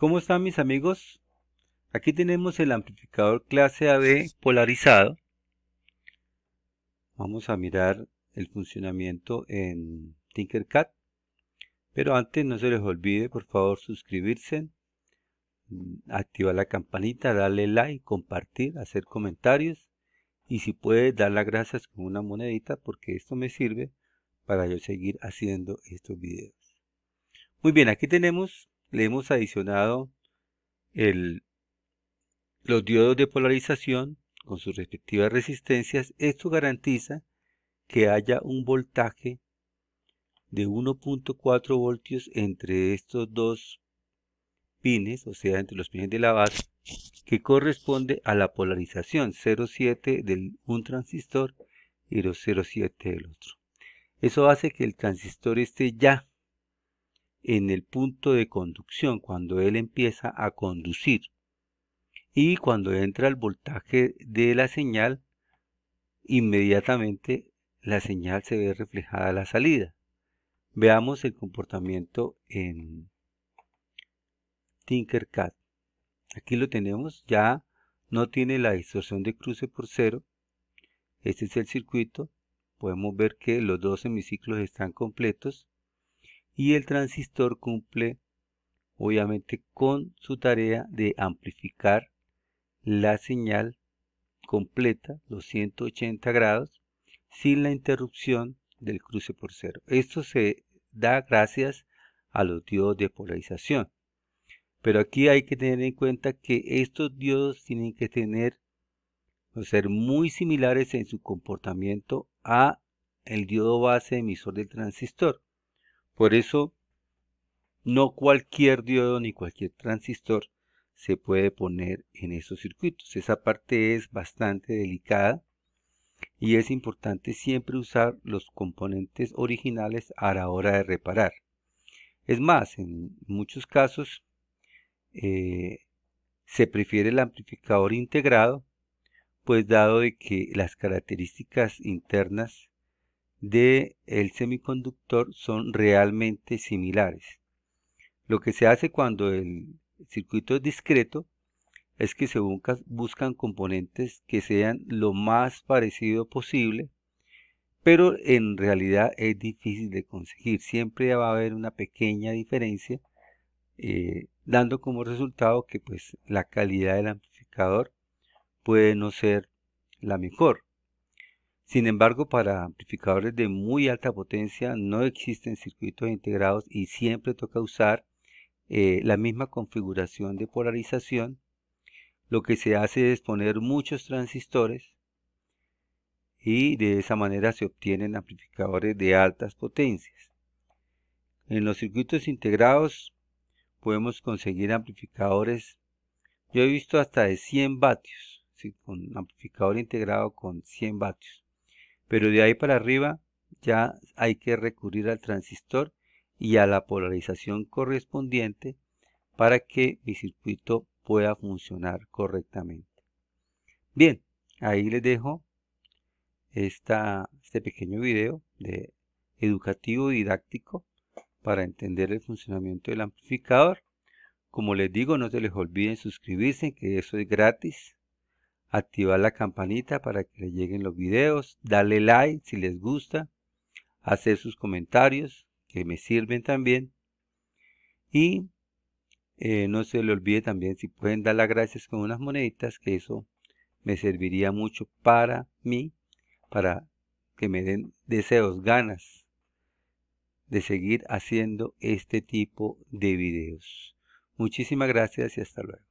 ¿Cómo están mis amigos? Aquí tenemos el amplificador clase AB polarizado. Vamos a mirar el funcionamiento en Tinkercad. Pero antes no se les olvide, por favor, suscribirse, mm, activar la campanita, darle like, compartir, hacer comentarios. Y si puede, dar las gracias con una monedita porque esto me sirve para yo seguir haciendo estos videos. Muy bien, aquí tenemos le hemos adicionado los diodos de polarización con sus respectivas resistencias, esto garantiza que haya un voltaje de 1.4 voltios entre estos dos pines, o sea, entre los pines de la base, que corresponde a la polarización 0,7 de un transistor y los 0,7 del otro. Eso hace que el transistor esté ya en el punto de conducción, cuando él empieza a conducir. Y cuando entra el voltaje de la señal, inmediatamente la señal se ve reflejada a la salida. Veamos el comportamiento en Tinkercad. Aquí lo tenemos, ya no tiene la distorsión de cruce por cero. Este es el circuito. Podemos ver que los dos hemiciclos están completos y el transistor cumple obviamente con su tarea de amplificar la señal completa, los 180 grados, sin la interrupción del cruce por cero. Esto se da gracias a los diodos de polarización. Pero aquí hay que tener en cuenta que estos diodos tienen que tener ser muy similares en su comportamiento a el diodo base emisor del transistor. Por eso, no cualquier diodo ni cualquier transistor se puede poner en esos circuitos. Esa parte es bastante delicada y es importante siempre usar los componentes originales a la hora de reparar. Es más, en muchos casos eh, se prefiere el amplificador integrado, pues dado de que las características internas de el semiconductor son realmente similares. Lo que se hace cuando el circuito es discreto es que se buscan componentes que sean lo más parecido posible, pero en realidad es difícil de conseguir. Siempre va a haber una pequeña diferencia, eh, dando como resultado que pues, la calidad del amplificador puede no ser la mejor. Sin embargo, para amplificadores de muy alta potencia no existen circuitos integrados y siempre toca usar eh, la misma configuración de polarización. Lo que se hace es poner muchos transistores y de esa manera se obtienen amplificadores de altas potencias. En los circuitos integrados podemos conseguir amplificadores, yo he visto hasta de 100 vatios, ¿sí? amplificador integrado con 100 vatios pero de ahí para arriba ya hay que recurrir al transistor y a la polarización correspondiente para que mi circuito pueda funcionar correctamente. Bien, ahí les dejo este pequeño video de educativo didáctico para entender el funcionamiento del amplificador. Como les digo, no se les olviden suscribirse, que eso es gratis activar la campanita para que le lleguen los videos, darle like si les gusta, hacer sus comentarios que me sirven también y eh, no se le olvide también si pueden dar las gracias con unas moneditas que eso me serviría mucho para mí, para que me den deseos, ganas de seguir haciendo este tipo de videos. Muchísimas gracias y hasta luego.